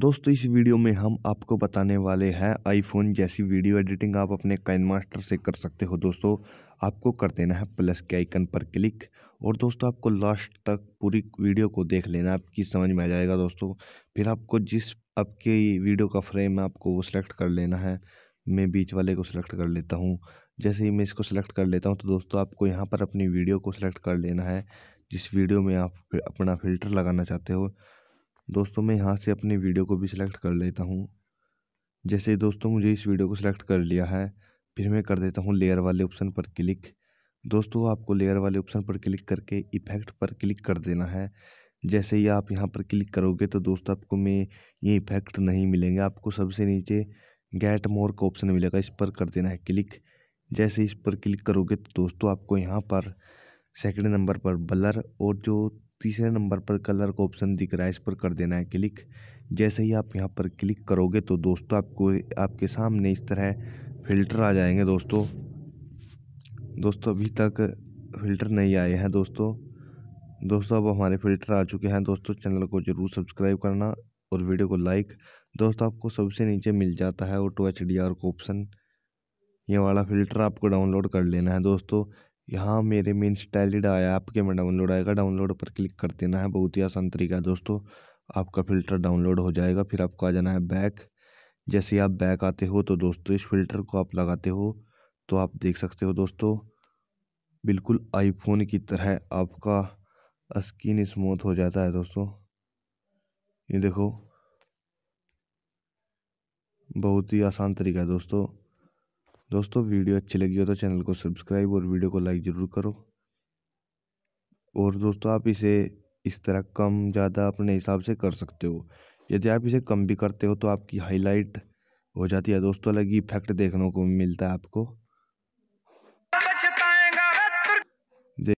दोस्तों इस वीडियो में हम आपको बताने वाले हैं आईफोन जैसी वीडियो एडिटिंग आप अपने कैन मास्टर से कर सकते हो दोस्तों आपको कर देना है प्लस के आइकन पर क्लिक और दोस्तों आपको लास्ट तक पूरी वीडियो को देख लेना आपकी समझ में आ जाएगा दोस्तों फिर आपको जिस आपके वीडियो का फ्रेम है आपको वो सिलेक्ट कर लेना है मैं बीच वाले को सिलेक्ट कर लेता हूँ जैसे ही मैं इसको सिलेक्ट कर लेता हूँ तो दोस्तों आपको यहाँ पर अपनी वीडियो को सिलेक्ट कर लेना है जिस वीडियो में आप अपना फिल्टर लगाना चाहते हो दोस्तों मैं यहाँ से अपने वीडियो को भी सिलेक्ट कर लेता हूँ जैसे दोस्तों मुझे इस वीडियो को सिलेक्ट कर लिया है फिर मैं कर देता हूँ लेयर वाले ऑप्शन पर क्लिक दोस्तों आपको लेयर वाले ऑप्शन पर क्लिक करके इफेक्ट पर क्लिक कर देना है जैसे ही आप यहाँ पर क्लिक करोगे तो दोस्तों आपको में ये इफेक्ट नहीं मिलेंगे आपको सबसे नीचे गेट मोर का ऑप्शन मिलेगा इस पर कर देना है क्लिक जैसे इस पर क्लिक करोगे तो दोस्तों आपको यहाँ पर सेकेंड नंबर पर ब्लर और जो तीसरे नंबर पर कलर का ऑप्शन दिख रहा है इस पर कर देना है क्लिक जैसे ही आप यहाँ पर क्लिक करोगे तो दोस्तों आपको आपके सामने इस तरह फ़िल्टर आ जाएंगे दोस्तों दोस्तों अभी तक फ़िल्टर नहीं आए हैं दोस्तों दोस्तों अब हमारे फ़िल्टर आ चुके हैं दोस्तों चैनल को ज़रूर सब्सक्राइब करना और वीडियो को लाइक दोस्तों आपको सबसे नीचे मिल जाता है ऑटो एच डी आर का ऑप्शन ये वाला फ़िल्टर आपको डाउनलोड कर लेना है दोस्तों यहाँ मेरे मेन स्टाइल ही आया के में डाउनलोड आएगा डाउनलोड पर क्लिक कर देना है बहुत ही आसान तरीका है दोस्तों आपका फ़िल्टर डाउनलोड हो जाएगा फिर आपको आ जाना है बैक जैसे आप बैक आते हो तो दोस्तों इस फिल्टर को आप लगाते हो तो आप देख सकते हो दोस्तों बिल्कुल आईफोन की तरह आपका स्किन स्मूथ हो जाता है दोस्तों ये देखो बहुत ही आसान तरीका है दोस्तों दोस्तों वीडियो अच्छी लगी हो तो चैनल को सब्सक्राइब और वीडियो को लाइक ज़रूर करो और दोस्तों आप इसे इस तरह कम ज़्यादा अपने हिसाब से कर सकते हो यदि आप इसे कम भी करते हो तो आपकी हाईलाइट हो जाती है दोस्तों अलग ही इफेक्ट देखने को मिलता है आपको